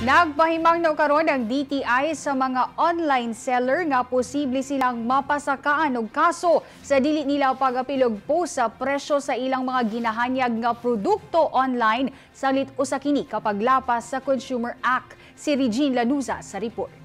Nagpahimang na karon ang DTI sa mga online seller nga posible silang mapasakaan og kaso sa dili nila pagapilog po sa presyo sa ilang mga ginahanyag nga produkto online salit usa kini kapag lapas sa Consumer Act. Si Regine Lanuza sa report.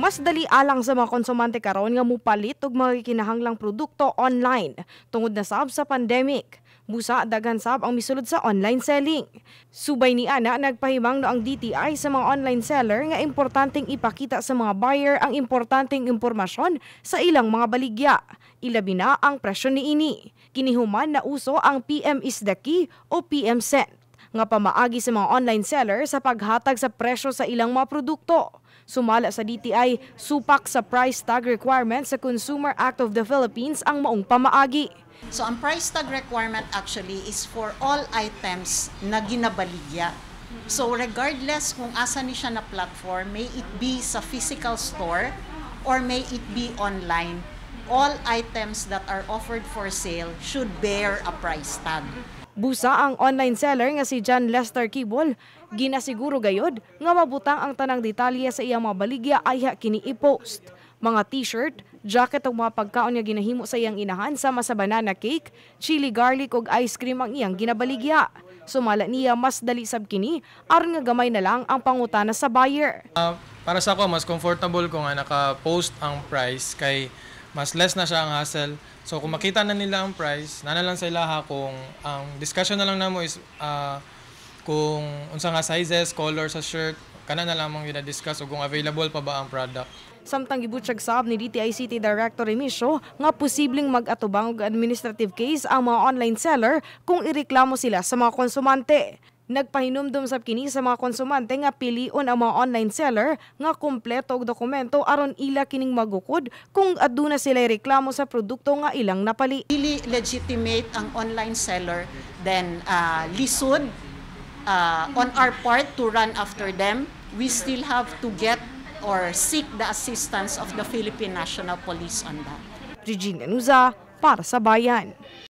mas dali alang sa mga konsumante karon nga mupalit og mga kinahanglang produkto online tungod na sab sa pandemic. Musa, daghan sab ang misulod sa online selling. Subay ni ana nagpahimang no ang DTI sa mga online seller nga importanteng ipakita sa mga buyer ang importanteng impormasyon sa ilang mga baligya. Ilabi na ang presyo ni ini. Kinihuman na uso ang PM is the key o PM cent nga pamaagi sa mga online seller sa paghatag sa presyo sa ilang mga produkto. Sumala sa DTI, supak sa price tag requirement sa Consumer Act of the Philippines ang maong pamaagi. So ang price tag requirement actually is for all items na ginabaligya. So regardless kung asa ni siya na platform, may it be sa physical store or may it be online, all items that are offered for sale should bear a price tag. Busa ang online seller nga si John Lester Kibol, ginasiguro gayod nga mabutang ang tanang detalye sa iyang mabaligya ayha kini i-post. Mga t-shirt, jacket ug mga pagkaon nga ginahimo sa iyang inahan sama sa banana cake, chili garlic ug ice cream ang iyang ginabaligya. Sumala niya mas dali sab kini aron nga gamay na lang ang pangutana sa buyer. Uh, para sa ako mas comfortable ko nga naka-post ang price kay mas less na siya ang hassle. So kung makita na nila ang price, nana lang sila ha kung ang discussion na lang namo is uh, kung unsa nga sizes, color sa shirt, kana na lang mong gina-discuss o kung available pa ba ang product. Samtang gibutsag sab ni DTI City Director Emisyo nga posibleng mag-atubang administrative case ang mga online seller kung ireklamo sila sa mga konsumante. Nagpahinumdum sa kini sa mga konsumante nga pilion ang mga online seller nga kumpleto og dokumento aron ila kining magukod kung aduna sila reklamo sa produkto nga ilang napali. Really legitimate ang online seller then uh, lisod uh, on our part to run after them. We still have to get or seek the assistance of the Philippine National Police on that. Regina Nuza, para sa Bayan.